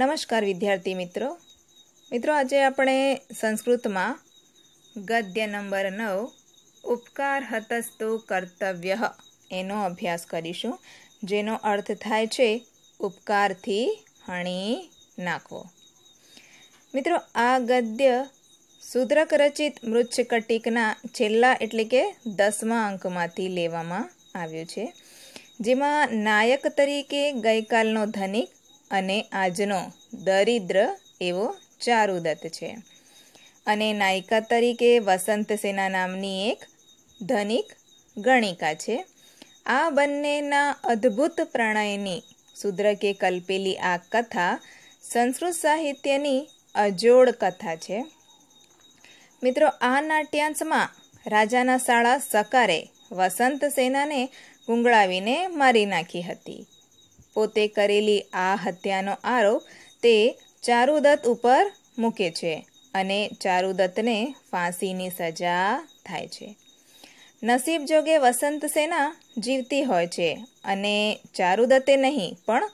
નમસ્કાર વિદ્યાર્થી મિત્રો મિત્રો આજે આપણે સંસ્કૃતમાં ગદ્ય નંબર નવ ઉપકાર હતસ્તુ કર્તવ્ય એનો અભ્યાસ કરીશું જેનો અર્થ થાય છે ઉપકારથી હણી નાખવો મિત્રો આ ગદ્ય શુદ્રક રચિત મૃચ્છકટિકના છેલ્લા એટલે કે દસમા અંકમાંથી લેવામાં આવ્યું છે જેમાં નાયક તરીકે ગઈકાલનો ધનિક અને આજનો દરિદ્ર એવો ચારુદત્ત છે અને નાયિકા તરીકે વસંત સેના નામની એક ધનિક ગણિકા છે આ બંનેના અદ્ભુત પ્રણયની શુદ્રકે કલ્પેલી આ કથા સંસ્કૃત સાહિત્યની અજોડ કથા છે મિત્રો આ નાટ્યાંશમાં રાજાના શાળા સકારે વસંત સેનાને ગુંગળાવીને મારી નાખી હતી પોતે કરેલી આ હત્યાનો આરોપ તે ચારુદત્ત ઉપર મૂકે છે અને ચારુદત્તને ફાંસીની સજા થાય છે નસીબ જોગે વસંત સેના જીવતી હોય છે અને ચારુદત્તે નહીં પણ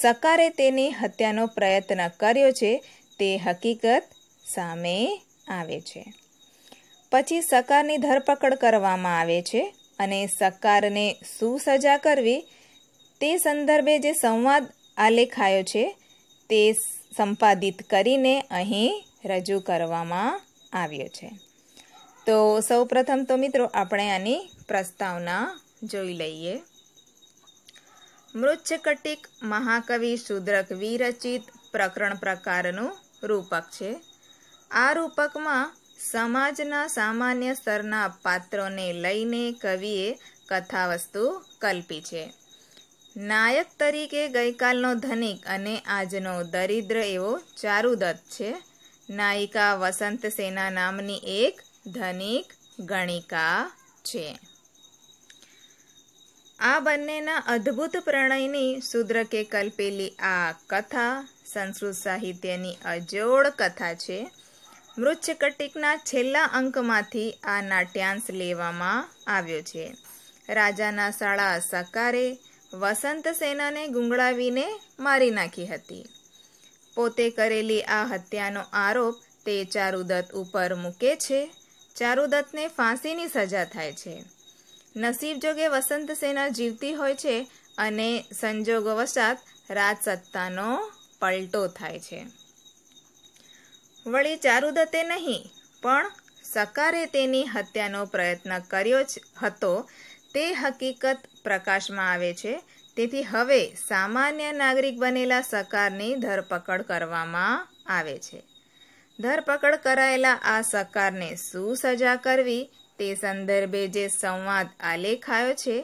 સકારે તેની હત્યાનો પ્રયત્ન કર્યો છે તે હકીકત સામે આવે છે પછી સકારની ધરપકડ કરવામાં આવે છે અને સકારને શું સજા કરવી તે સંદર્ભે જે સંવાદ આલેખાયો છે તે સંપાદિત કરીને અહીં રજૂ કરવામાં આવ્યો છે તો સૌપ્રથમ તો મિત્રો આપણે આની પ્રસ્તાવના જોઈ લઈએ મૃચ્છકટિક મહાકવિ શુદ્રક વિરચિત પ્રકરણ પ્રકારનું રૂપક છે આ રૂપકમાં સમાજના સામાન્ય સ્તરના પાત્રોને લઈને કવિએ કથાવસ્તુ કલ્પી છે નાયક તરીકે ગઈકાલનો ધનિક અને આજનો દરિદ્ર એવો ચારુદત્ત છે નાયિકા વસંત સેના નામની એક ધનિક ગણિકા છે આ બંનેના અદ્ભુત પ્રણયની શુદ્રકે કલ્પેલી આ કથા સંસ્કૃત સાહિત્યની અજોડ કથા છે મૃચ્છકટિકના છેલ્લા અંકમાંથી આ નાટ્યાંશ લેવામાં આવ્યો છે રાજાના શાળા સકારે વસંત સેનાને ગુંગળાવીને મારી નાખી હતી પોતે કરેલી આ હત્યાનો આરોપ તે ચારુદત્ત ઉપર મૂકે છે ચારુદત્તને ફાંસીની સજા થાય છે નસીબ જોગે વસંત સેના જીવતી હોય છે અને સંજોગવશાત રાજસત્તાનો પલટો થાય છે વળી ચારુદત્તે નહીં પણ સકારે તેની હત્યાનો પ્રયત્ન કર્યો હતો તે હકીકત પ્રકાશમાં આવે છે તેથી હવે સામાન્ય નાગરિક બનેલા સકારની ધરપકડ કરવામાં આવે છે ધરપકડ કરાયેલા આ સકારને શું સજા કરવી તે સંદર્ભે જે સંવાદ આલેખાયો છે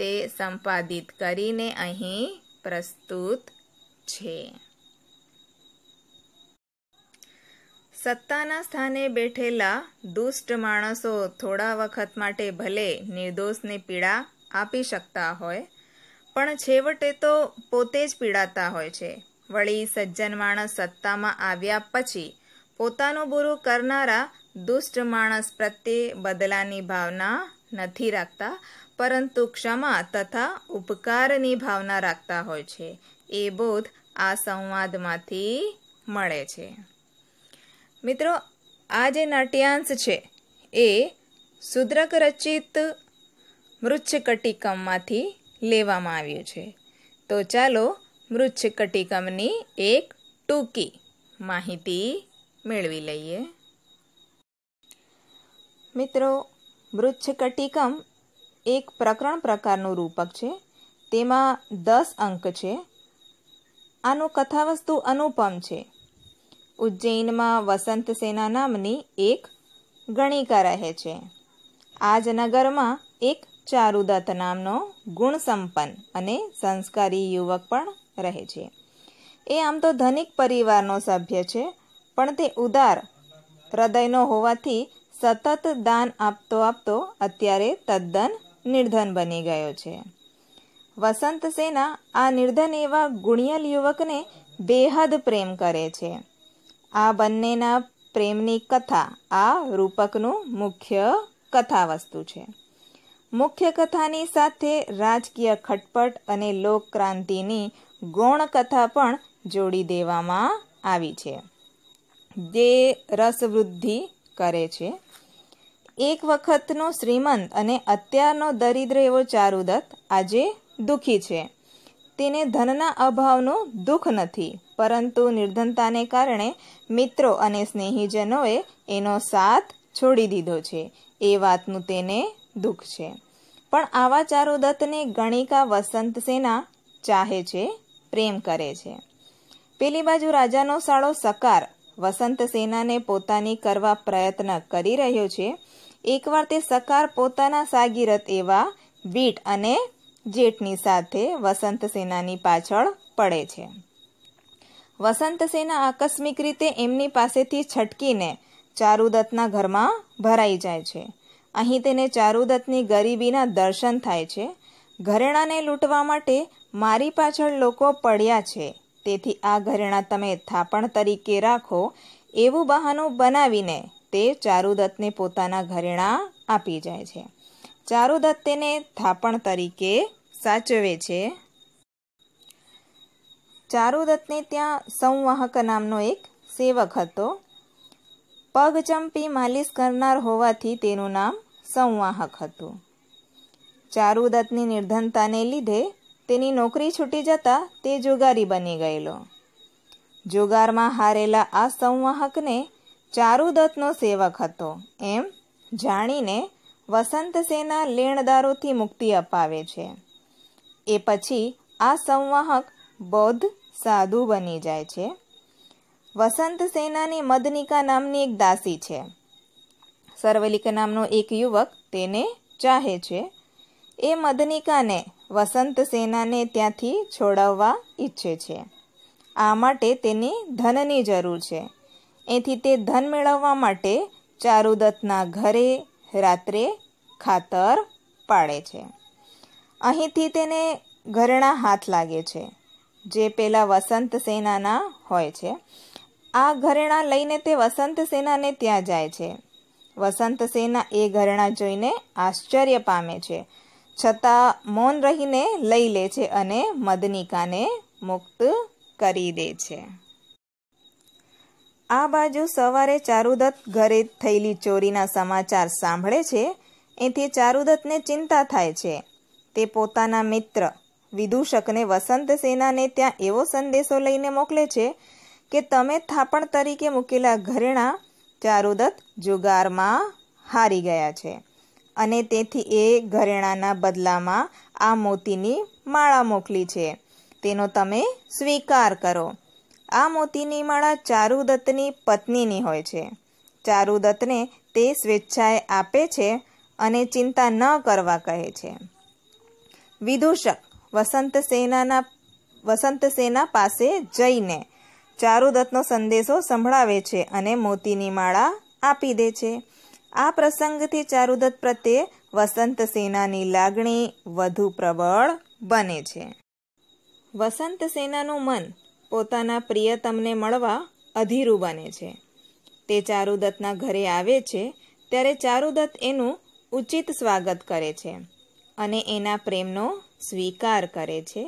તે સંપાદિત કરીને અહીં પ્રસ્તુત છે સત્તાના સ્થાને બેઠેલા દુષ્ટ માણસો થોડા વખત માટે ભલે નિર્દોષને પીડા આપી શકતા હોય પણ છેવટે તો પોતે જ પીડાતા હોય છે વળી સજ્જન માણસ સત્તામાં આવ્યા પછી પોતાનું બુરો કરનારા દુષ્ટ માણસ પ્રત્યે બદલાની ભાવના નથી રાખતા પરંતુ ક્ષમા તથા ઉપકારની ભાવના રાખતા હોય છે એ બોધ આ સંવાદમાંથી મળે છે મિત્રો આ જે નાટ્યાંશ છે એ શુદ્રક રચિત મૃચ્છકટિકમમાંથી લેવામાં આવ્યું છે તો ચાલો મૃચ્છકટિકમની એક ટૂંકી માહિતી મેળવી લઈએ મિત્રો મૃચ્છકટિકમ એક પ્રકરણ પ્રકારનું રૂપક છે તેમાં દસ અંક છે આનું કથાવસ્તુ અનુપમ છે ઉજ્જૈનમાં વસંત સેના નામની એક ગણિકા રહે છે આજ નગરમાં એક ચારુદત્ત નામનો ગુણ સંપન્ન અને સંસ્કારી યુવક પણ રહે છે એ આમ તો ધનિક પરિવારનો સભ્ય છે પણ તે ઉદાર હૃદયનો હોવાથી સતત દાન આપતો આપતો અત્યારે તદ્દન નિર્ધન બની ગયો છે વસંત સેના આ નિર્ધન એવા ગુણિયલ યુવકને બેહદ પ્રેમ કરે છે આ બંનેના પ્રેમની કથા આ રૂપકનું મુખ્ય કથા વસ્તુ છે મુખ્ય કથાની સાથે રાજકીય ખટપટ અને લોકક્રાંતિની ગૌણ કથા પણ જોડી દેવામાં આવી છે જે રસવૃદ્ધિ કરે છે એક વખતનો શ્રીમંત અને અત્યારનો દરિદ્ર એવો ચારુદત્ત આજે દુઃખી છે તેને ધનના અભાવનું દુઃખ નથી પરંતુ નિર્ધનતાને કારણે મિત્રો અને સ્નેહીજનોએ એનો સાથ છોડી દીધો છે એ વાતનું તેને દુઃખ છે પણ આવા ચારુદત્તને ગણિકા વસંત સેના ચાહે છે પ્રેમ કરે છે પેલી બાજુ રાજાનો સાળો સકાર વસંત સેનાને પોતાની કરવા પ્રયત્ન કરી રહ્યો છે એકવાર તે સકાર પોતાના સાગીરથ એવા બીટ અને જેટની સાથે વસંત સેનાની પાછળ પડે છે વસંત સેના આકસ્મિક રીતે એમની પાસેથી છટકીને ચારુદત્તના ઘરમાં ભરાઈ જાય છે અહીં તેને ચારુદત્તની ગરીબીના દર્શન થાય છે ઘરેણાને લૂંટવા માટે મારી પાછળ લોકો પડ્યા છે તેથી આ ઘરેણા તમે થાપણ તરીકે રાખો એવું બહાનું બનાવીને તે ચારુદત્તને પોતાના ઘરેણા આપી જાય છે ચારુદત્ત તેને થાપણ તરીકે સાચવે છે ચારુદત્તને ત્યાં સંવાહક નામનો એક સેવક હતો પગ ચંપી માલિશ કરનાર હોવાથી તેનું નામ સંવાહક હતું ચારુદત્તની નિર્ધનતાને લીધે તેની નોકરી છૂટી જતાં તે જુગારી બની ગયેલો જુગારમાં હારેલા આ સંવાહકને ચારુદત્તનો સેવક હતો એમ જાણીને વસંત સેના લેણદારોથી મુક્તિ અપાવે છે એ પછી આ સંવાહક બૌદ્ધ સાધુ બની જાય છે વસંત સેનાની મદનિકા નામની એક દાસી છે સર્વલિકા નામનો એક યુવક તેને ચાહે છે એ મદનિકાને વસંત સેનાને ત્યાંથી છોડાવવા ઈચ્છે છે આ માટે તેની ધનની જરૂર છે એથી તે ધન મેળવવા માટે ચારુદત્તના ઘરે રાત્રે ખાતર પાડે છે અહીંથી તેને ઘરણા હાથ લાગે છે જે પેલા વસંત સેનાના હોય છે આ ઘરેણાં લઈને તે વસંત સેનાને ત્યાં જાય છે વસંત સેના એ ઘરેણાં જોઈને આશ્ચર્ય પામે છે છતાં મૌન રહીને લઈ લે છે અને મદનિકાને મુક્ત કરી દે છે આ બાજુ સવારે ચારુદત્ત ઘરે થયેલી ચોરીના સમાચાર સાંભળે છે એથી ચારુદત્તને ચિંતા થાય છે તે પોતાના મિત્ર વિદૂષકને વસંત સેનાને ત્યાં એવો સંદેશો લઈને મોકલે છે કે તમે થાપણ તરીકે મૂકેલા ઘરેણા ચારુદત્ત જુગારમાં હારી ગયા છે અને તેથી એ ઘરેણાના બદલામાં આ મોતીની માળા મોકલી છે તેનો તમે સ્વીકાર કરો આ મોતીની માળા ચારુદત્તની પત્નીની હોય છે ચારુદત્તને તે સ્વેચ્છાએ આપે છે અને ચિંતા ન કરવા કહે છે વિદૂષક વસંત સેનાના વસંત સેના પાસે જઈને ચારુદત્તનો સંદેશો સંભળાવે છે અને મોતીની માળા આપી દે છે આ પ્રસંગથી ચારુદત્ત પ્રત્યે વસંત સેનાની લાગણી વધુ પ્રબળ બને છે વસંત સેનાનું મન પોતાના પ્રિયતમને મળવા અધીરું બને છે તે ચારુદત્તના ઘરે આવે છે ત્યારે ચારુદત્ત એનું ઉચિત સ્વાગત કરે છે અને એના પ્રેમનો સ્વીકાર કરે છે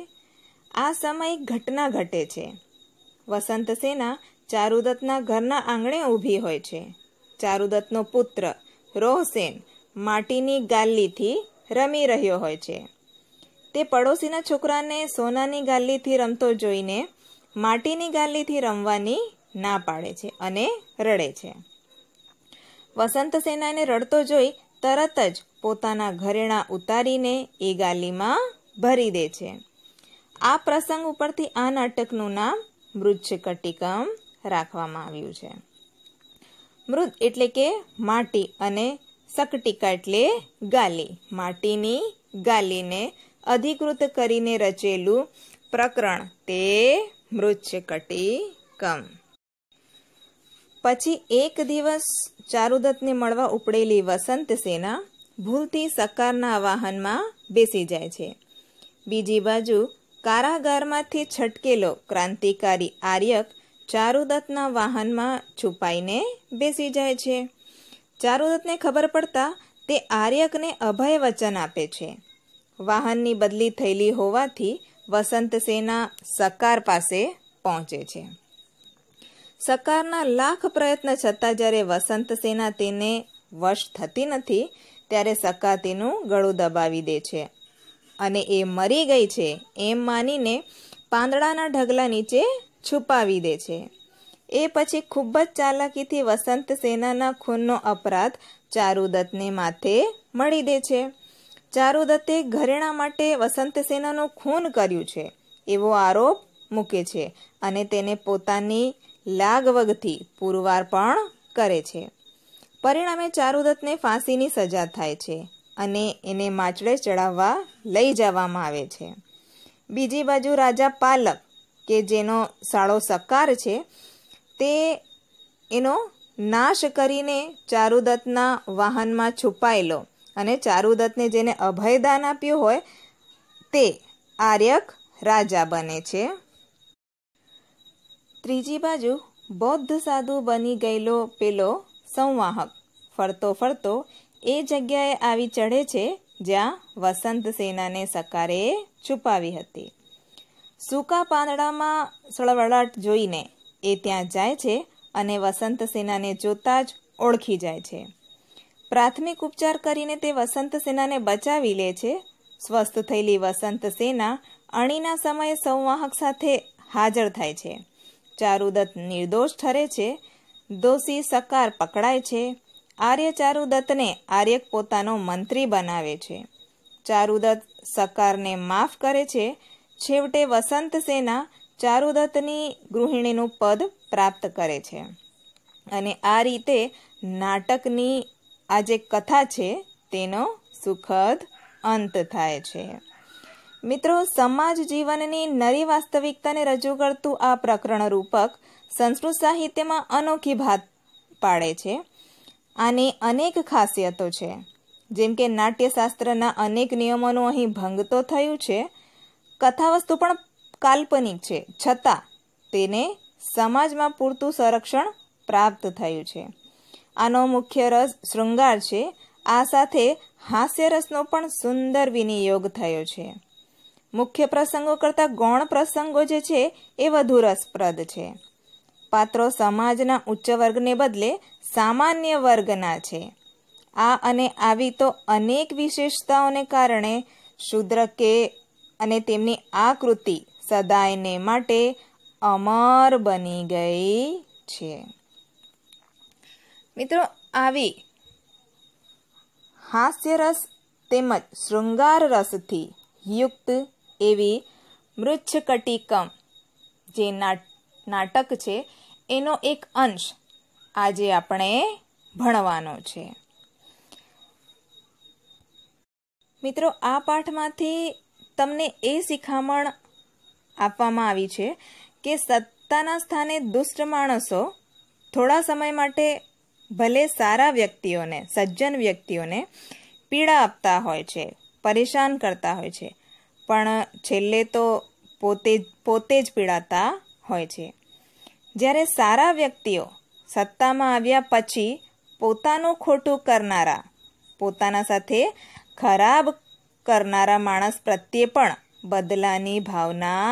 આ સમયે ઘટના ઘટે છે વસંત સેના ચારુદત્તના ઘરના આંગણે ઊભી હોય છે ચારુદત્તનો પુત્ર રોહસેન માટીની ગાલ્લીથી રમી રહ્યો હોય છે તે પડોશીના છોકરાને સોનાની ગાલ્લીથી રમતો જોઈને માટીની ગાલ્લીથી રમવાની ના પાડે છે અને રડે છે વસંત સેનાને રડતો જોઈ તરત જ પોતાના ઘરેણા ઉતારીને એ ગાલીમાં ભરી દે છે આ પ્રસંગ ઉપરથી આ નાટકનું નામ મૃચ્છકટિકમ રાખવામાં આવ્યું છે મૃદ એટલે કે માટી અને સકટિકા એટલે ગાલી માટીની ગાલીને અધિકૃત કરીને રચેલું પ્રકરણ તે મૃચ્છકટિકમ પછી એક દિવસ ચારુદત્તને મળવા ઉપડેલી વસંત સેના ભૂલથી સકારના વાહનમાં બેસી જાય છે બીજી બાજુ કારાગારમાંથી છટકેલો ક્રાંતિકારી આર્યક ચારુદત્તના વાહનમાં છુપાઈને બેસી જાય છે ચારુદત્તને ખબર પડતા તે આર્યકને અભય વચન આપે છે વાહનની બદલી થયેલી હોવાથી વસંતસેના સકાર પાસે પહોંચે છે સકારના લાખ પ્રયત્ન છતાં જ્યારે વસંતસેના તેને વશ થતી નથી ત્યારે સકા તેનું ગળું દબાવી દે છે અને એ મરી ગઈ છે એમ માનીને પાંદડાના ઢગલા નીચે છુપાવી દે છે એ પછી ખૂબ જ ચાલાકીથી વસંત સેનાના ખૂનનો અપરાધ ચારુદત્તને માથે મળી દે છે ચારુદત્તે ઘરેણા માટે વસંત સેનાનું ખૂન કર્યું છે એવો આરોપ મૂકે છે અને તેને પોતાની લાગવગથી પુરવાર પણ કરે છે પરિણામે ચારુદત્તને ફાંસીની સજા થાય છે અને એને માચડે ચડાવવા લઈ જવામાં આવે છે બીજી બાજુ રાજા પાલક કે જેનો સાળો સકાર છે તે એનો નાશ કરીને ચારુદત્તના વાહનમાં છુપાયેલો અને ચારુદત્તને જેને અભયદાન આપ્યું હોય તે આર્યક રાજા બને છે ત્રીજી બાજુ બૌદ્ધ સાધુ બની ગયેલો પેલો સંવાહક ફરતો ફરતો એ જગ્યાએ આવી ચઢે છે જ્યાં વસંત સેનાને સકારે છુપાવી હતી સૂકા પાંદડામાં સળવળાટ જોઈને એ ત્યાં જાય છે અને વસંત સેનાને જોતા જ ઓળખી જાય છે પ્રાથમિક ઉપચાર કરીને તે વસંત સેનાને બચાવી લે છે સ્વસ્થ થયેલી વસંત સેના અણીના સમયે સંવાહક સાથે હાજર થાય છે ચારુદત્ત નિર્દોષ ઠરે છે દોષી સકાર પકડાય છે આર્ય ચારુદત્તને આર્યક પોતાનો મંત્રી બનાવે છે ચારુદત્ત સકારને માફ કરે છે છેવટે વસંત સેના ચારુદત્તની ગૃહિણીનું પદ પ્રાપ્ત કરે છે અને આ રીતે નાટકની આ જે કથા છે તેનો સુખદ અંત થાય છે મિત્રો સમાજ જીવનની નરી વાસ્તવિકતાને રજૂ કરતું આ પ્રકરણ રૂપક સંસ્કૃત સાહિત્યમાં અનોખી ભાત પાડે છે આની અનેક ખાસિયતો છે જેમ કે નાટ્યશાસ્ત્રના અનેક નિયમોનું અહીં ભંગ તો થયું છે કથાવસ્તુ પણ કાલ્પનિક છે છતાં તેને સમાજમાં પૂરતું સંરક્ષણ પ્રાપ્ત થયું છે આનો મુખ્ય રસ શૃંગાર છે આ સાથે હાસ્યરસનો પણ સુંદર વિનિયોગ થયો છે મુખ્ય પ્રસંગો કરતાં ગૌણ પ્રસંગો જે છે એ વધુ રસપ્રદ છે પાત્રો સમાજના ઉચ્ચ વર્ગને બદલે સામાન્ય વર્ગના છે આ અને આવી તો અનેક વિશેષતાઓને કારણે શૂદ્ર કે અને તેમની આ કૃતિ સદાયને માટે અમર બની ગઈ છે મિત્રો આવી હાસ્યરસ તેમજ શૃંગાર રસથી યુક્ત એવી મૃચ્છકટિકમ જે નાટ્ય નાટક છે એનો એક અંશ આજે આપણે ભણવાનો છે મિત્રો આ પાઠમાંથી તમને એ શિખામણ આપવામાં આવી છે કે સત્તાના સ્થાને દુષ્ટ માણસો થોડા સમય માટે ભલે સારા વ્યક્તિઓને સજ્જન વ્યક્તિઓને પીડા આપતા હોય છે પરેશાન કરતા હોય છે પણ છેલ્લે તો પોતે પોતે જ પીડાતા હોય છે જ્યારે સારા વ્યક્તિઓ સત્તામાં આવ્યા પછી પોતાનું ખોટું કરનારા પોતાના સાથે ખરાબ કરનારા માણસ પ્રત્યે પણ બદલાની ભાવના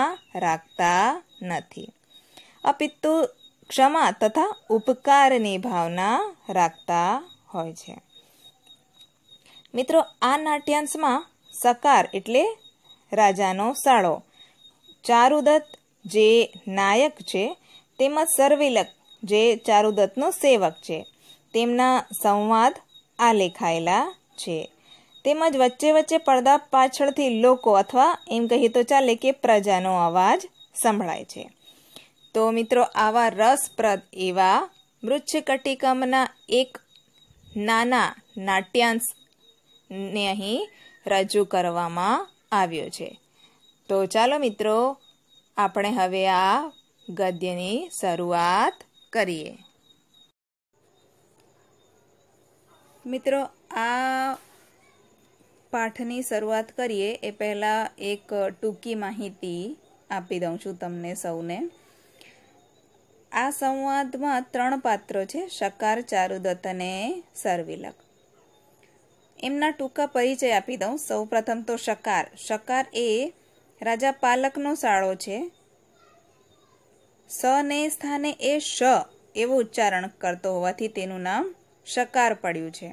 રાખતા નથી અપિત્તુ ક્ષમા તથા ઉપકારની ભાવના રાખતા હોય છે મિત્રો આ નાટ્યાંશમાં સકાર એટલે રાજાનો સાળો ચારુદત્ત જે નાયક છે તેમજ સર્વેલક જે ચારુદત્તનો સેવક છે તેમના સંવાદ આ લેખાયેલા છે તેમજ વચ્ચે વચ્ચે પડદા પાછળથી લોકો અથવા એમ કહીએ તો ચાલે કે પ્રજાનો અવાજ સંભળાય છે તો મિત્રો આવા રસપ્રદ એવા મૃચ્છકટિકમના એક નાના નાટ્યાંશને અહીં રજૂ કરવામાં આવ્યો છે તો ચાલો મિત્રો આપણે હવે આ ગદ્યની શરૂઆત કરીએ મિત્રો આ પાઠની શરૂઆત કરીએ એ પહેલાં એક ટૂંકી માહિતી આપી દઉં છું તમને સૌને આ સંવાદમાં ત્રણ પાત્રો છે શકાર ચારુદત્ત અને સર્વિલક એમના ટૂંકા પરિચય આપી દઉં સૌ પ્રથમ તો શકાર શકાર એ રાજા પાલકનો સાળો છે સ ને સ્થાને એ શ એવું ઉચ્ચારણ કરતો હોવાથી તેનું નામ શકાર પડ્યું છે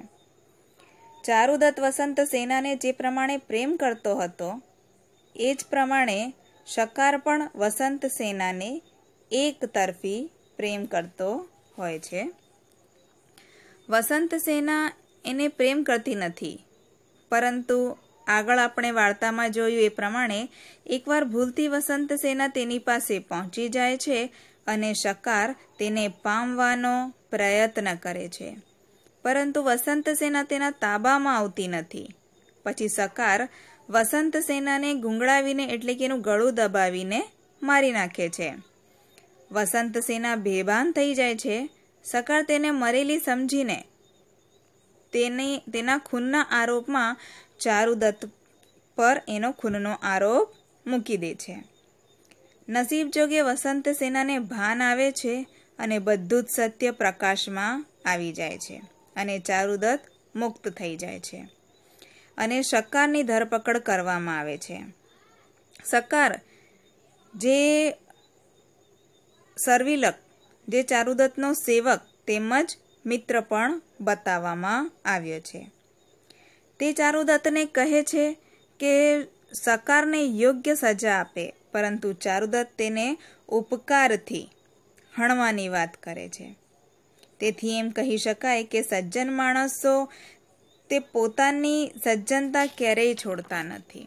ચારુદત્ત વસંત સેનાને જે પ્રમાણે પ્રેમ કરતો હતો એ જ પ્રમાણે શકાર પણ વસંત સેનાને એક તરફી પ્રેમ કરતો હોય છે વસંત સેના એને પ્રેમ કરતી નથી પરંતુ આગળ આપણે વાર્તામાં જોયું એ પ્રમાણે એકવાર ભૂલથી વસંત સેના તેની પાસે પહોંચી જાય છે અને શકાર તેને પામવાનો પ્રયત્ન કરે છે પરંતુ વસંત સેના તેના તાબામાં આવતી નથી પછી સકાર વસંત સેનાને ગુંગળાવીને એટલે કે એનું ગળું દબાવીને મારી નાખે છે વસંત સેના બેભાન થઈ જાય છે સકાર તેને મરેલી સમજીને તેની તેના ખૂનના આરોપમાં ચારુદત્ત પર એનો ખૂનનો આરોપ મૂકી દે છે નસીબ જોગે વસંત સેનાને ભાન આવે છે અને બધું જ સત્ય પ્રકાશમાં આવી જાય છે અને ચારુદત્ત મુક્ત થઈ જાય છે અને સકારની ધરપકડ કરવામાં આવે છે સકાર જે સર્વિલક જે ચારુદત્તનો સેવક તેમજ મિત્ર પણ બતાવવામાં આવ્યો છે તે ચારુદત્તને કહે છે કે સકારને યોગ્ય સજા આપે પરંતુ ચારુદત્ત તેને ઉપકારથી હણવાની વાત કરે છે તેથી એમ કહી શકાય કે સજ્જન માણસો તે પોતાની સજ્જનતા ક્યારેય છોડતા નથી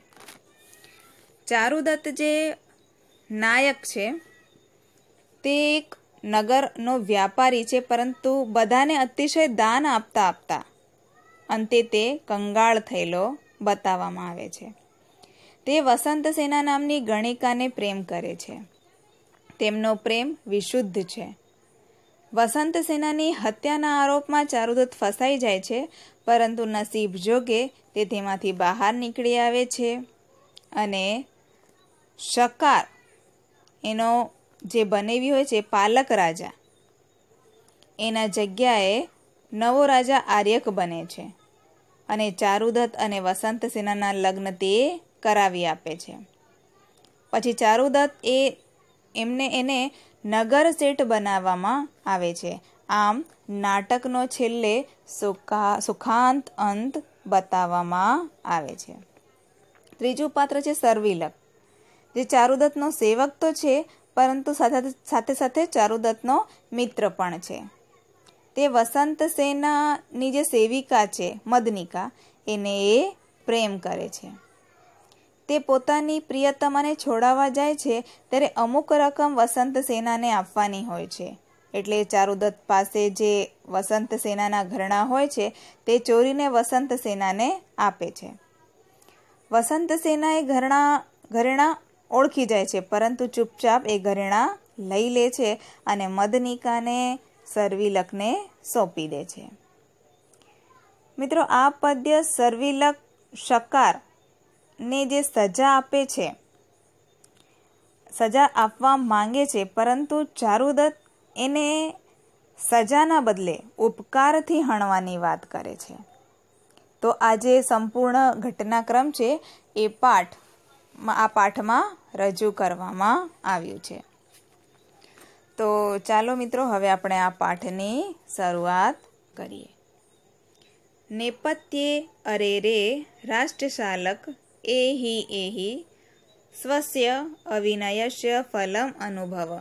ચારુદત્ત જે નાયક છે તે એક નગરનો વ્યાપારી છે પરંતુ બધાને અતિશય દાન આપતા આપતા અંતે તે કંગાળ થયેલો બતાવવામાં આવે છે તે વસંત સેના નામની ગણિકાને પ્રેમ કરે છે તેમનો પ્રેમ વિશુદ્ધ છે વસંત સેનાની હત્યાના આરોપમાં ચારુદત્ત ફસાઈ જાય છે પરંતુ નસીબ જોગે તે તેમાંથી બહાર નીકળી આવે છે અને શકાર એનો જે બનેવી હોય છે પાલક રાજા એના જગ્યાએ નવો રાજા આર્યક બને છે અને ચારુદત્ત અને વસંત સિન્હાના લગ્ન તે કરાવી આપે છે પછી ચારુદત્ત એ એમને એને નગર શેઠ બનાવવામાં આવે છે આમ નાટકનો છેલ્લે સુખા સુખાંત અંત બતાવવામાં આવે છે ત્રીજું પાત્ર છે સર્વિલક જે ચારુદત્તનો સેવક તો છે પરંતુ સાથે સાથે ચારુદત્તનો મિત્ર પણ છે તે વસંત સેનાની જે સેવિકા છે મદનિકા એને એ પ્રેમ કરે છે તે પોતાની પ્રિયતમાને છોડાવવા જાય છે ત્યારે અમુક રકમ વસંત સેનાને આપવાની હોય છે એટલે ચારુદત્ત પાસે જે વસંત સેનાના ઘરણા હોય છે તે ચોરીને વસંત સેનાને આપે છે વસંત સેના એ ઘરણા ઘરેણા ઓળખી જાય છે પરંતુ ચૂપચાપ એ ઘરેણા લઈ લે છે અને મદનિકાને સર્વિલકને સોંપી દે છે મિત્રો આ પદ્ય સર્વિલક શકારને જે સજા આપે છે સજા આપવા માંગે છે પરંતુ ચારુદત્ત એને સજાના બદલે ઉપકારથી હણવાની વાત કરે છે તો આ જે સંપૂર્ણ ઘટનાક્રમ છે એ પાઠ આ પાઠમાં રજૂ કરવામાં આવ્યું છે તો ચાલો મિત્રો હવે આપણે આ પાઠની શરૂઆત કરીએ નેપથ્યે અરે રે રાષ્ટ્રશાલક એહી એહી સ્વસ્ય અવિનયસ્ય ફલમ અનુભવ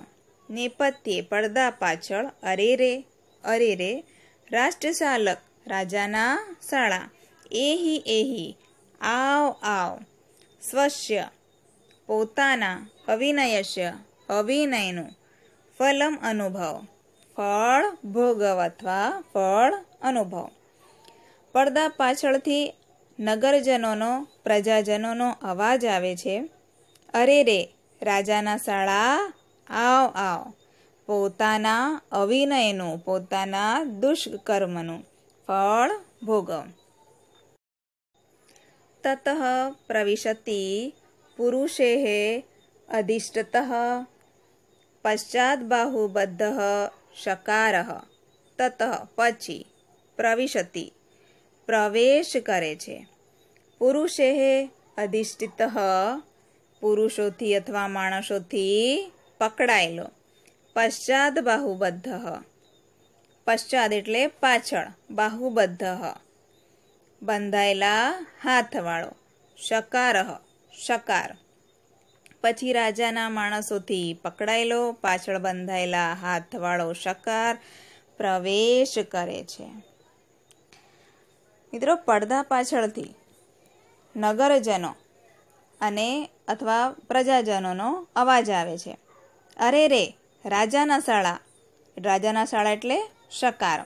નેપથ્યે પડદા પાછળ અરે રે અરે રે રાષ્ટ્રશાલક રાજાના શાળા એહી એહી આવ આવ સ્વસ્ય પોતાના અવિનયસ્ય અવિનયનું ફલમ અનુભવ ફળ ભોગવ અથવા ફળ અનુભવ પડદા પાછળથી નગરજનોનો પ્રજાજનોનો અવાજ આવે છે અરે રે રાજાના શાળા આવ આવ પોતાના અવિનયનું પોતાના દુષ્કર્મનું ફળ ભોગવ તત પ્રવિશતિ પુરુષે અધિષ્ઠત પશ્ચાત બાહુબદ્ધ શકાર તત પછી પ્રવિશતિ પ્રવેશ કરે છે પુરુષે અધિષ્ઠિત પુરુષોથી અથવા માણસોથી પકડાયેલો પશ્ચાત બાહુબદ્ધ પશ્ચાત એટલે પાછળ બાહુબદ્ધ બંધાયેલા હાથવાળો શકાર શકાર પછી રાજાના માણસોથી પકડાયેલો પાછળ બંધાયેલા હાથવાળો શકાર પ્રવેશ કરે છે મિત્રો પડદા પાછળથી નગરજનો અને અથવા પ્રજાજનોનો અવાજ આવે છે અરે રે રાજાના શાળા રાજાના શાળા એટલે શકાર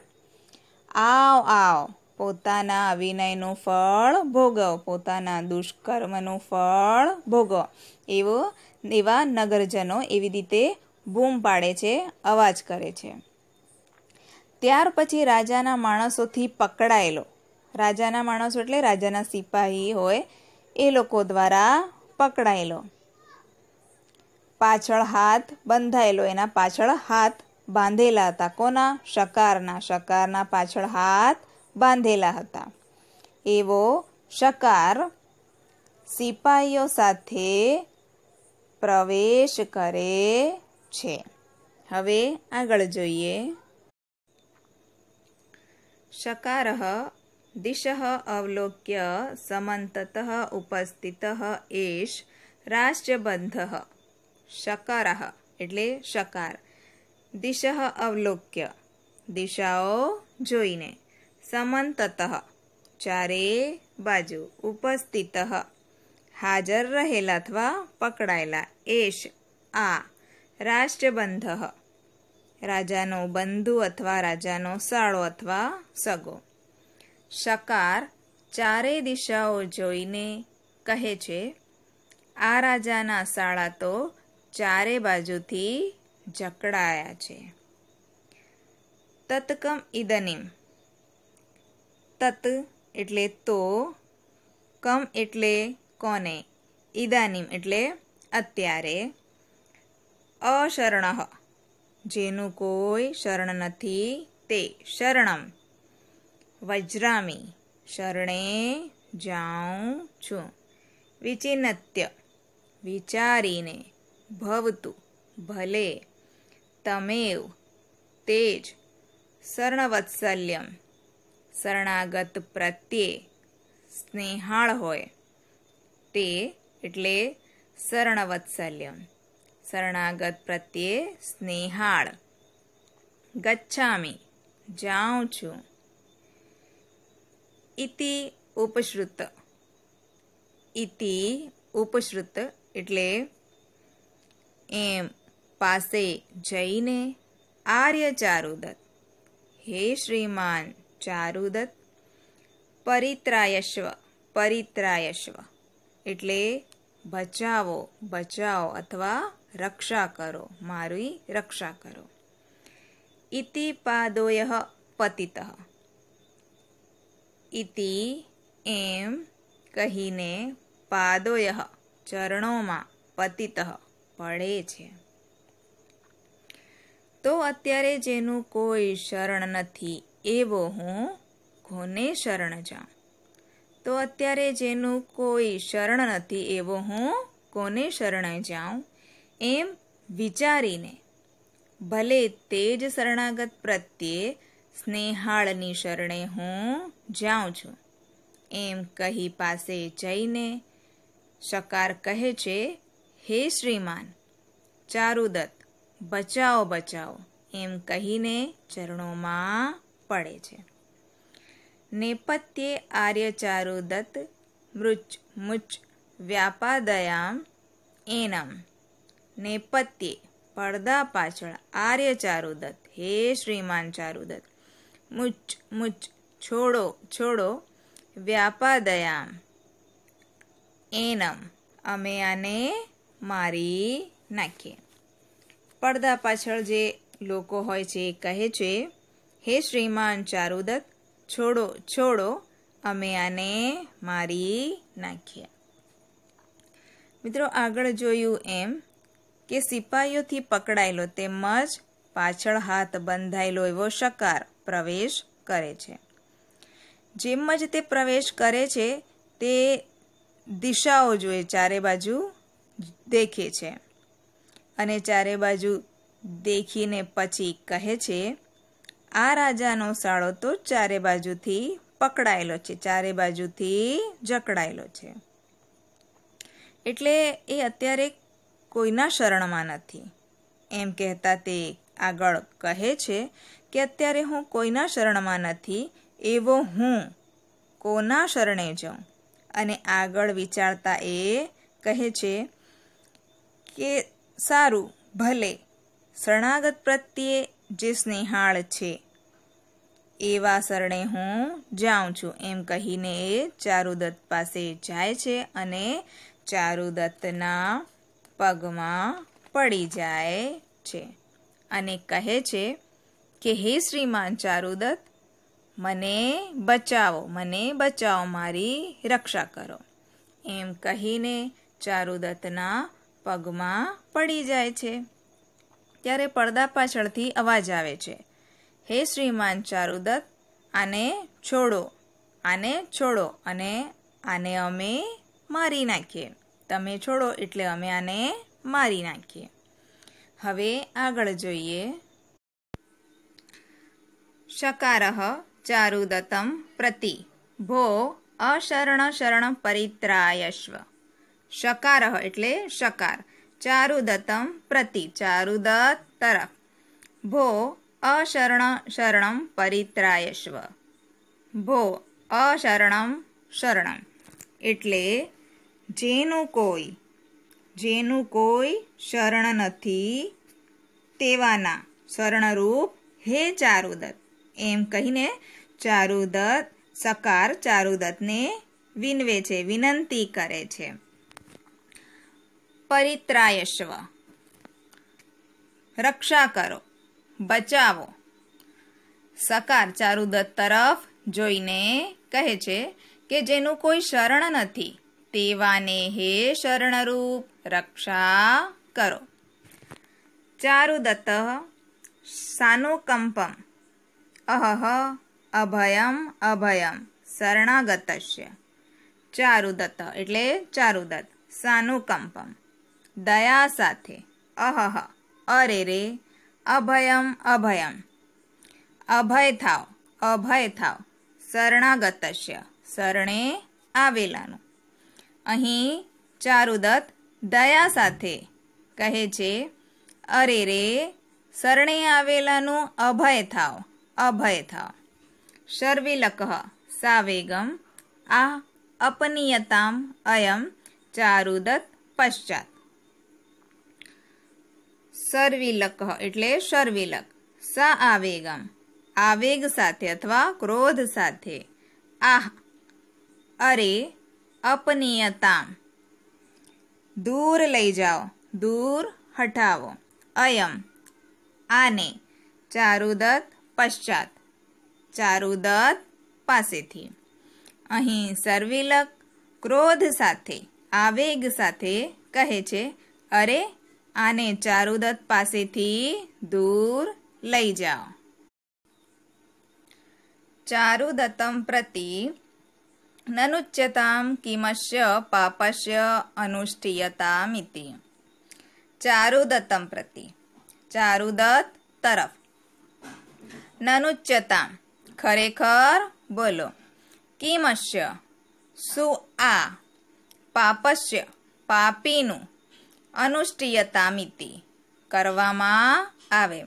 આવ આવ પોતાના અવિનયનું ફળ ભોગવ પોતાના દુષ્કર્મનું ફળ ભોગવ એવો એવા નગરજનો એવી રીતે બૂમ પાડે છે અવાજ કરે છે ત્યાર પછી રાજાના માણસોથી પકડાયેલો રાજાના માણસો એટલે રાજાના સિપાહી હોય એ લોકો દ્વારા પકડાયેલો પાછળ હાથ બંધાયેલો એના પાછળ હાથ બાંધેલા હતા કોના શકારના શકારના પાછળ હાથ બાંધેલા હતા એવો શકાર સિપાહીઓ સાથે પ્રવેશ કરે છે હવે આગળ જોઈએ શકાર દિશ અવલોક્ય સમંતત ઉપસ્થિત એશ રાષ્ટ્રબંધ શકાર એટલે શકાર દિશ અવલોક્ય દિશાઓ જોઈને સમંતત ચારે બાજુ ઉપસ્થિત હાજર રહેલા અથવા પકડાયેલા એશ આ રાષ્ટ્રબંધ રાજાનો બંધુ અથવા રાજાનો સાળો અથવા સગો શકાર ચારે દિશાઓ જોઈને કહે છે આ રાજાના સાળા તો ચારે બાજુથી જકડાયા છે તત્કમ ઇદનિમ તત એટલે તો કમ એટલે કોને ઈદાનીમ એટલે અત્યારે અશરણ જેનું કોઈ શરણ નથી તે શરણમ વજ્રામી શરણે જાઉં છું વિચિનત્ય વિચારીને ભવતું ભલે તમેવ તેજ શરણવત્સલ્યમ શરણાગત પ્રત્યે સ્નેહાળ હોય તે એટલે શરણવત્સલ્ય શરણાગત પ્રત્યે સ્નેહાળ ગચ્છામી જાઉં છું ઇતિ ઉપશ્રુત ઇતિ ઉપશ્રુત એટલે એમ પાસે જઈને આર્ય ચારુદત્ત હે શ્રીમાન ચારુદત્ત પરિત્રાયશ્વ પરિત્રાયશ્વ એટલે બચાવો બચાવો અથવા રક્ષા કરો મારી રક્ષા કરો ઇતિ પાદોય પતિત ઇતિ એમ કહીને પાદોય ચરણોમાં પતિત પડે છે તો અત્યારે જેનું કોઈ શરણ નથી એવો હું કોને શરણ જાઉં તો અત્યારે જેનું કોઈ શરણ નથી એવો હું કોને શરણે જાઉં એમ વિચારીને ભલે તે જ શરણાગત પ્રત્યે સ્નેહાળની શરણે હું જાઉં છું એમ કહી પાસે જઈને શકાર કહે છે હે શ્રીમાન ચારુદત્ત બચાવો બચાવો એમ કહીને ચરણોમાં પડે છે નેપથ્યે આર્યચારુ દત્ત મૃચ મુચ વ્યાપાદયામ એનમ નેપથ્યે પડદા પાછળ આર્યચારુ દત્ત હે શ્રીમાન ચારુદત્ત મુચ મુચ છોડો છોડો વ્યાપાદયામ એનમ અમે આને મારી નાખીએ પડદા પાછળ જે લોકો હોય છે એ કહે છે હે શ્રીમાન ચારુદત્ત છોડો છોડો અમે આને મારી નાખ્યા મિત્રો આગળ જોયું એમ કે સિપાહીઓથી પકડાયેલો તેમજ પાછળ હાથ બંધાયેલો એવો શકાર પ્રવેશ કરે છે જેમ જ તે પ્રવેશ કરે છે તે દિશાઓ જોઈએ ચારે બાજુ દેખે છે અને ચારે બાજુ દેખીને પછી કહે છે આ રાજાનો સાળો તો ચારે બાજુથી પકડાયેલો છે ચારે બાજુથી જકડાયેલો છે એટલે એ અત્યારે કોઈના શરણમાં નથી એમ કહેતા તે આગળ કહે છે કે અત્યારે હું કોઈના શરણમાં નથી એવો હું કોના શરણે જાઉં અને આગળ વિચારતા એ કહે છે કે સારું ભલે શરણાગત પ્રત્યે જે સ્નેહાળ છે એવા શરણે હું જાઉં છું એમ કહીને એ ચારુદત્ત પાસે જાય છે અને ચારુદત્તના પગમાં પડી જાય છે અને કહે છે કે હે શ્રીમાન ચારુદત્ત મને બચાવો મને બચાવો મારી રક્ષા કરો એમ કહીને ચારુદત્તના પગમાં પડી જાય છે ત્યારે પડદા પાછળથી અવાજ આવે છે હે શ્રીમાન ચારુદત્ત આને છોડો આને છોડો અને આને અમે મારી નાખીએ તમે છોડો એટલે અમે આને મારી નાખીએ હવે આગળ જોઈએ શકારહ ચારુદત્તમ પ્રતિ ભો અશરણ શરણ પરિત્રાયશ્વ શકારહ એટલે શકાર ચારુદત્તમ પ્રતિ ચારુદત્ત તરફ ભો અશરણ શરણમ પરિત્રાયશ્વ ભો અશરણમ શરણમ એટલે જેનું કોઈ જેનું કોઈ શરણ નથી તેવાના શરણરૂપ હે ચારુદત્ત એમ કહીને ચારુદત્ત સકાર ચારુદત્તને વિનવે છે વિનંતી કરે છે પરિત્રાયશ્વ રક્ષા કરો બચાવો સકાર ચારુદત્ત તરફ જોઈને કહે છે કે જેનું કોઈ શરણ નથી તેવાને હે શરણરૂપ રક્ષા કરો ચારુદત્ત સાનુકંપમ અહહ અભયમ અભયમ શરણાગતસ્ય ચારુદત્ત એટલે ચારુદત્ત સાનુકંપમ દયા સાથે અહહ અરે રે અભયમ અભયમ અભય થાવ અભય થાવ શરણાગતસ્ય શરણે આવેલાનું અહીં ચારુદત્ત દયા સાથે કહે છે અરે રે શરણે આવેલાનું અભય થાવ અભય થાવ શર્વિલકહ સાવેગમ આ અપનિયતામ અયમ ચારુદત્ત પશ્ચાત સર્વિલક એટલે સર્વિલક સ આવેગમ આવેગ સાથે અથવા ક્રોધ સાથે આહ અરે અપનિયતામ દૂર લઈ જાઓ દૂર હટાવો અયમ આને ચારુદત્ત પશ્ચાત ચારુદત્ત પાસેથી અહીં સર્વિલક ક્રોધ સાથે આવેગ સાથે કહે છે અરે आने चारुदत्त दत्त थी दूर लई जाओ चारू दत्त प्रति ननुच्यता किमश पापश अनुष्ठीयता चारुदत्त प्रति चारुदत्त तरफ ननुच्यता खरेखर बोलो किमश सु आ पापस्य पापीनु મિતિ કરવામાં આવે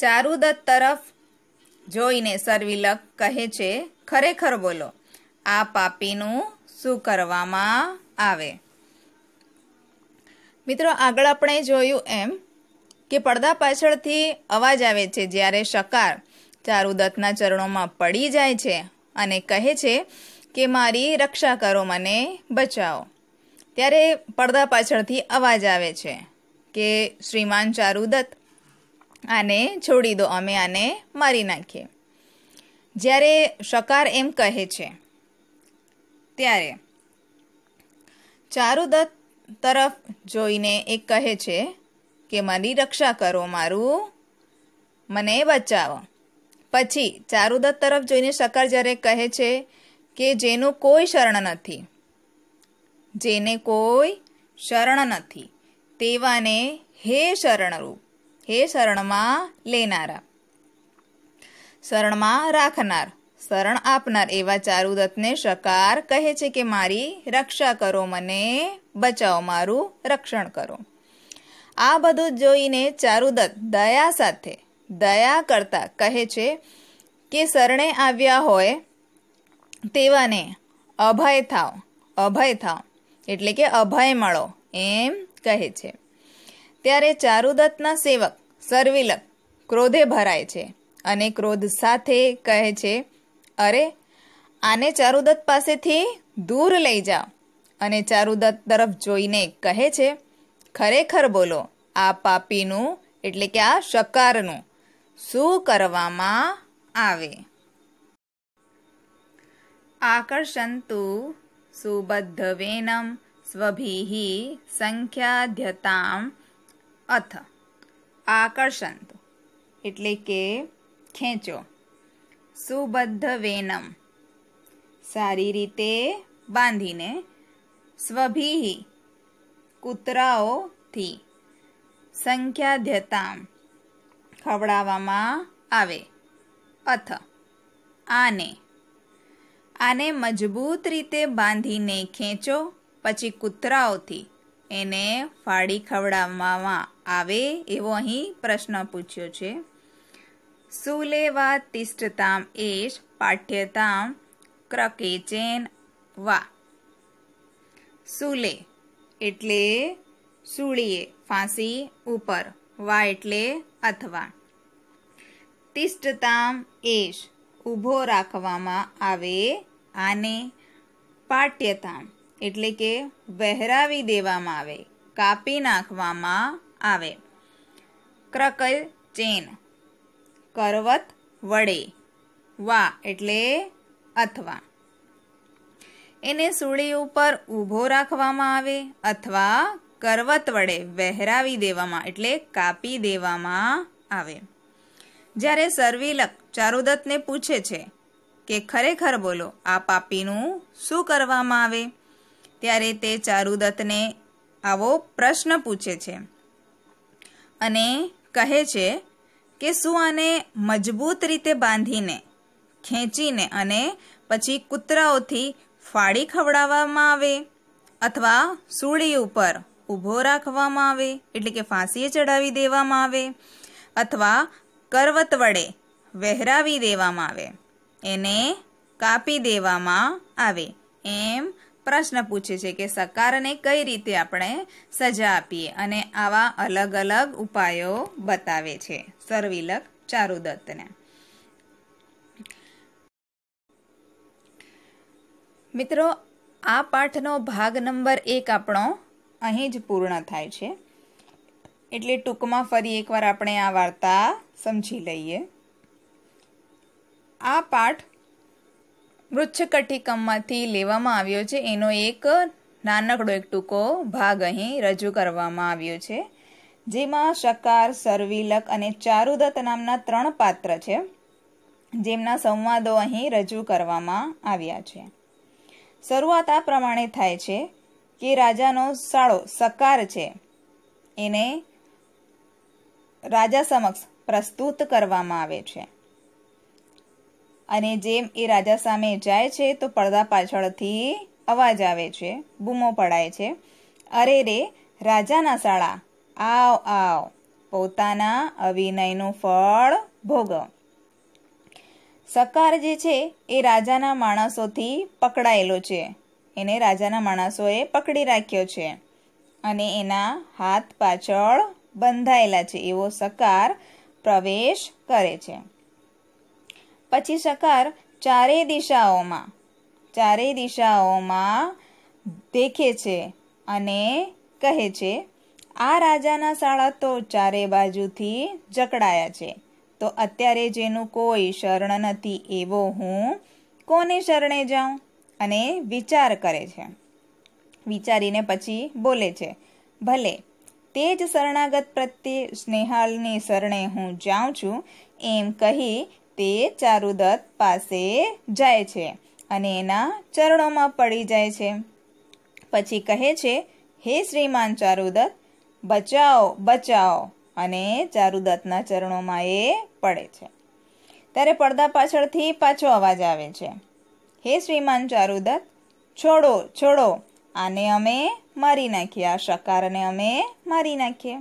ચારુદત્ત તરફ જોઈને સર્વિલક કહે છે ખરેખર બોલો આ પાપીનું શું કરવામાં આવે મિત્રો આગળ આપણે જોયું એમ કે પડદા પાછળથી અવાજ આવે છે જ્યારે શકાર ચારુદત્તના ચરણોમાં પડી જાય છે અને કહે છે કે મારી રક્ષા કરો મને બચાવો ત્યારે પડદા પાછળથી અવાજ આવે છે કે શ્રીમાન ચારુદત્ત આને છોડી દો અમે આને મારી નાખીએ જ્યારે શકાર એમ કહે છે ત્યારે ચારુદત્ત તરફ જોઈને એ કહે છે કે મારી રક્ષા કરો મારું મને બચાવો પછી ચારુદત્ત તરફ જોઈને શકાર જ્યારે કહે છે કે જેનું કોઈ શરણ નથી જેને કોઈ શરણ નથી તેવાને હે શરણરૂપ હે શરણમાં લેનારા શરણમાં રાખનાર શરણ આપનાર એવા ચારુદત્તને શકાર કહે છે કે મારી રક્ષા કરો મને બચાવો મારું રક્ષણ કરો આ બધું જોઈને ચારુદત્ત દયા સાથે દયા કરતા કહે છે કે શરણે આવ્યા હોય તેવાને અભય થાવ અભય થાવ એટલે કે અભય મળો એમ કહે છે ત્યારે ચારુદત્તના સેવક સર્વિલક ક્રોધે ભરાય છે અને ક્રોધ સાથે કહે છે અરે આને ચારુદત્ત પાસેથી દૂર લઈ જાઓ અને ચારુદત્ત તરફ જોઈને કહે છે ખરેખર બોલો આ પાપીનું એટલે કે આ શકારનું શું કરવામાં આવે આકર્ષણ તું सुबद्धवेनं स्वभिः સંખ્યાધ્યતામ અથ આકર્ષંત એટલે કે ખેંચો સુબદ્ધ વેનમ સારી રીતે બાંધીને સ્વભિહી કૂતરાઓથી સંખ્યાધ્યતામ ખવડાવવામાં આવે અથ આને આને મજબૂત રીતે બાંધીને ખેંચો પછી કૂતરાઓથી એને ફાડી ખવડાવવામાં આવે એવો અહીં પ્રશ્ન પૂછ્યો છે સુલેવા તિષ્ઠતામ એશ પાઠ્યતામ ક્રકેચેન વા સુલે એટલે સૂળીએ ફાંસી ઉપર વા એટલે અથવા તિષ્ઠતામ એશ ઊભો રાખવામાં આવે આને પાટ્યતાણ એટલે કે વહેરાવી દેવામાં આવે કાપી નાખવામાં આવે ક્રકલ ચેન કરવત વડે વા એટલે અથવા એને સૂળી ઉપર ઊભો રાખવામાં આવે અથવા કરવત વડે વહેરાવી દેવામાં એટલે કાપી દેવામાં આવે જ્યારે સર્વિલક ચારુદત્તને પૂછે છે કે ખરેખર બોલો આ પાપીનું શું કરવામાં આવે ત્યારે તે ચારુદત્તને આવો પ્રશ્ન પૂછે છે અને કહે છે કે શું આને મજબૂત રીતે બાંધીને ખેંચીને અને પછી કૂતરાઓથી ફાડી ખવડાવવામાં આવે અથવા સૂળી ઉપર ઊભો રાખવામાં આવે એટલે કે ફાંસીએ ચડાવી દેવામાં આવે અથવા કરવત વડે વહેરાવી દેવામાં આવે એને કાપી દેવામાં આવે એમ પ્રશ્ન પૂછે છે કે સકારને કઈ રીતે આપણે સજા આપીએ અને આવા અલગ અલગ ઉપાયો બતાવે છે સર્વિલક ચારુદત્તને મિત્રો આ પાઠનો ભાગ નંબર એક આપણો અહીં જ પૂર્ણ થાય છે એટલે ટૂંકમાં ફરી એકવાર આપણે આ વાર્તા સમજી લઈએ આ પાઠ વૃક્ષકટિકમમાંથી લેવામાં આવ્યો છે એનો એક નાનકડો એક ટૂંકો ભાગ અહીં રજૂ કરવામાં આવ્યો છે જેમાં શકાર સર્વિલક અને ચારુદત્ત નામના ત્રણ પાત્ર છે જેમના સંવાદો અહીં રજૂ કરવામાં આવ્યા છે શરૂઆત આ પ્રમાણે થાય છે કે રાજાનો સાળો સકાર છે એને રાજા સમક્ષ પ્રસ્તુત કરવામાં આવે છે અને જેમ એ રાજા સામે જાય છે તો પડદા પાછળથી અવાજ આવે છે બૂમો પડાય છે અરે રે રાજાના શાળા આવ આવ પોતાના અવિનયનું ફળ ભોગવ સકાર જે છે એ રાજાના માણસોથી પકડાયેલો છે એને રાજાના માણસોએ પકડી રાખ્યો છે અને એના હાથ પાછળ બંધાયેલા છે એવો સકાર પ્રવેશ કરે છે પછી સકાર ચારેય દિશાઓમાં ચારેય દિશાઓમાં દેખે છે અને કહે છે આ રાજાના શાળા તો ચારે બાજુથી જકડાયા છે તો અત્યારે જેનું કોઈ શરણ નથી એવો હું કોને શરણે જાઉં અને વિચાર કરે છે વિચારીને પછી બોલે છે ભલે તે જ શરણાગત પ્રત્યે સ્નેહાલની શરણે હું જાઉં છું એમ કહી તે ચારુદત્ત પાસે જાય છે અને એના ચરણોમાં પડી જાય છે પછી કહે છે હે શ્રીમાન ચારુદત્ત બચાવો બચાવો અને ચારુદત્તના ચરણોમાં એ પડે છે ત્યારે પડદા પાછળથી પાછો અવાજ આવે છે હે શ્રીમાન ચારુદત્ત છોડો છોડો આને અમે મારી નાખીએ આ શકારને અમે મારી નાખીએ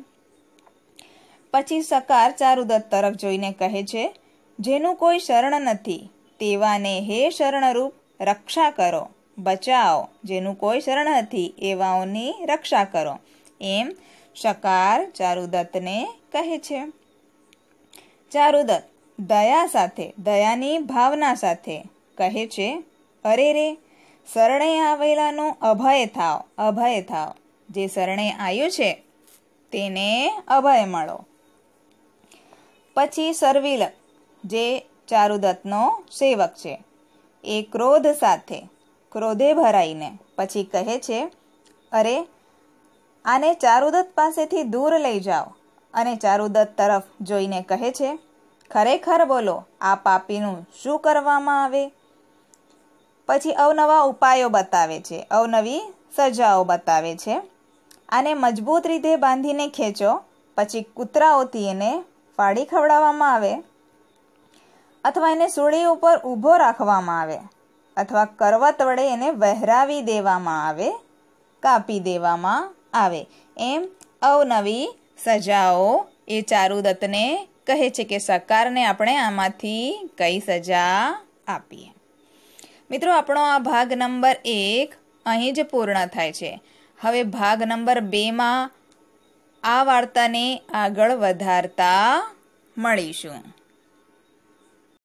પછી સકાર ચારુદત્ત તરફ જોઈને કહે છે જેનું કોઈ શરણ નથી તેવાને હે શરણરૂપ રક્ષા કરો બચાવ જેનું કોઈ શરણ નથી એવાઓની રક્ષા કરો એમ શકાર ચારુદત્તને કહે છે ચારુદત્ત દયા સાથે દયાની ભાવના સાથે કહે છે અરે રે શરણે આવેલાનો અભય થાવ અભય થાવ જે શરણે આવ્યું છે તેને અભય મળો પછી સર્વિલક જે ચારુદત્તનો સેવક છે એ ક્રોધ સાથે ક્રોધે ભરાઈને પછી કહે છે અરે આને ચારુદત્ત પાસેથી દૂર લઈ જાઓ અને ચારુદત્ત તરફ જોઈને કહે છે ખરેખર બોલો આ પાપીનું શું કરવામાં આવે પછી અવનવા ઉપાયો બતાવે છે અવનવી સજાઓ બતાવે છે આને મજબૂત રીતે બાંધીને ખેંચો પછી કૂતરાઓથી એને ફાડી ખવડાવવામાં આવે અથવા એને સૂળી ઉપર ઊભો રાખવામાં આવે અથવા કરવત વડે એને વહેરાવી દેવામાં આવે કાપી દેવામાં આવે એમ અવનવી સજાઓ એ ચારુદત્તને કહે છે કે સરકારને આપણે આમાંથી કઈ સજા આપીએ મિત્રો આપણો આ ભાગ નંબર એક અહીં જ પૂર્ણ થાય છે હવે ભાગ નંબર બેમાં આ વાર્તાને આગળ વધારતા મળીશું